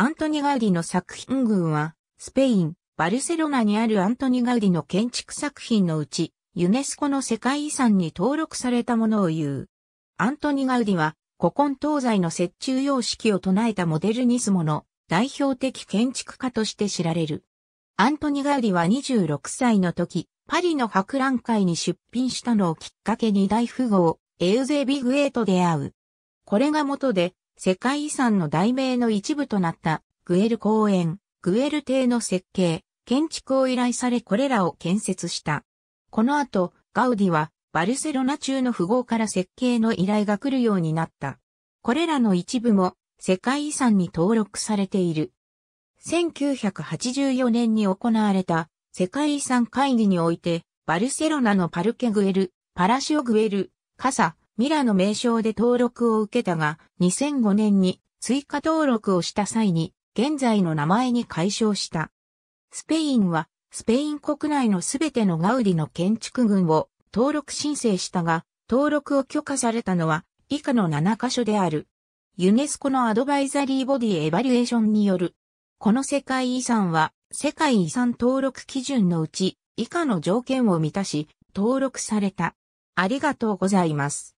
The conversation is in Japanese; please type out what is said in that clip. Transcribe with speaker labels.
Speaker 1: アントニ・ガウディの作品群は、スペイン、バルセロナにあるアントニ・ガウディの建築作品のうち、ユネスコの世界遺産に登録されたものを言う。アントニ・ガウディは、古今東西の折衷様式を唱えたモデルニスモの代表的建築家として知られる。アントニ・ガウディは26歳の時、パリの博覧会に出品したのをきっかけに大富豪、エウゼビグエイと出会う。これが元で、世界遺産の題名の一部となったグエル公園、グエル邸の設計、建築を依頼されこれらを建設した。この後、ガウディはバルセロナ中の富豪から設計の依頼が来るようになった。これらの一部も世界遺産に登録されている。1984年に行われた世界遺産会議において、バルセロナのパルケグエル、パラシオグエル、カサ、ミラの名称で登録を受けたが、2005年に追加登録をした際に、現在の名前に解消した。スペインは、スペイン国内のすべてのガウディの建築群を登録申請したが、登録を許可されたのは以下の7カ所である。ユネスコのアドバイザリーボディエバリュエーションによる。この世界遺産は世界遺産登録基準のうち以下の条件を満たし登録された。ありがとうございます。